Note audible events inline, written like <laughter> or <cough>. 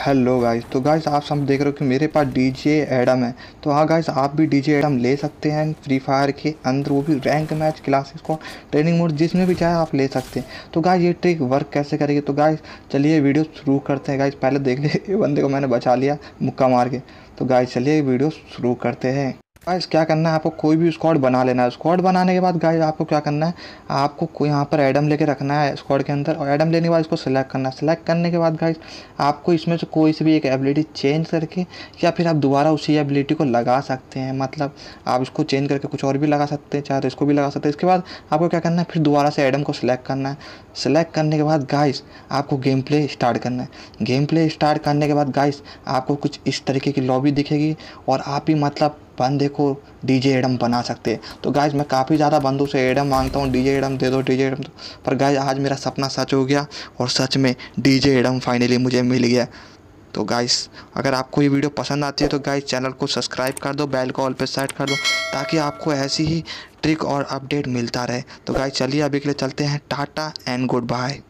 hello guys तो guys आप सब देख रहे हो कि मेरे पास डी जे एडम है तो हाँ गाइस आप भी डी जे एडम ले सकते हैं फ्री फायर के अंदर वो भी रैंक मैच क्लासेस को ट्रेनिंग मोड जिसमें भी चाहे आप ले सकते हैं तो गाइस ये ट्रिक वर्क कैसे करेगी तो गाइस चलिए वीडियो शुरू करते हैं गाइस पहले देख ले <laughs> बंदे को मैंने बचा लिया मुक्का मार के तो गाइस चलिए वीडियो शुरू करते हैं गाइस क्या करना है आपको कोई भी स्क्वाड बना लेना है स्क्वाड बनाने के बाद गाइस आपको क्या करना है आपको कोई यहाँ पर एडम लेके रखना है स्क्वाड के अंदर और एडम लेने के बाद इसको सिलेक्ट करना है सिलेक्ट करने के बाद गाइस आपको इसमें से कोई से भी एक एबिलिटी चेंज करके या फिर आप दोबारा उसी एबिलिटी को लगा सकते हैं मतलब आप इसको चेंज करके कुछ और भी लगा सकते हैं चाहे तो इसको भी लगा सकते हैं इसके बाद आपको क्या करना है फिर दोबारा से एडम को सिलेक्ट करना है सिलेक्ट करने के बाद गाइस आपको गेम प्ले स्टार्ट करना है गेम प्ले स्टार्ट करने के बाद गाइस आपको कुछ इस तरीके की लॉबी दिखेगी और आप ही मतलब बंदे को डीजे एडम बना सकते हैं तो गाइज मैं काफ़ी ज़्यादा बंदों से एडम मांगता हूँ डीजे एडम दे दो डीजे एडम दो पर गाइज आज मेरा सपना सच हो गया और सच में डीजे एडम फाइनली मुझे मिल गया तो गाइस अगर आपको ये वीडियो पसंद आती है तो गाइस चैनल को सब्सक्राइब कर दो बेल को ऑल पे सेट कर दो ताकि आपको ऐसी ही ट्रिक और अपडेट मिलता रहे तो गाइस चलिए अभी के लिए चलते हैं टाटा एंड गुड बाय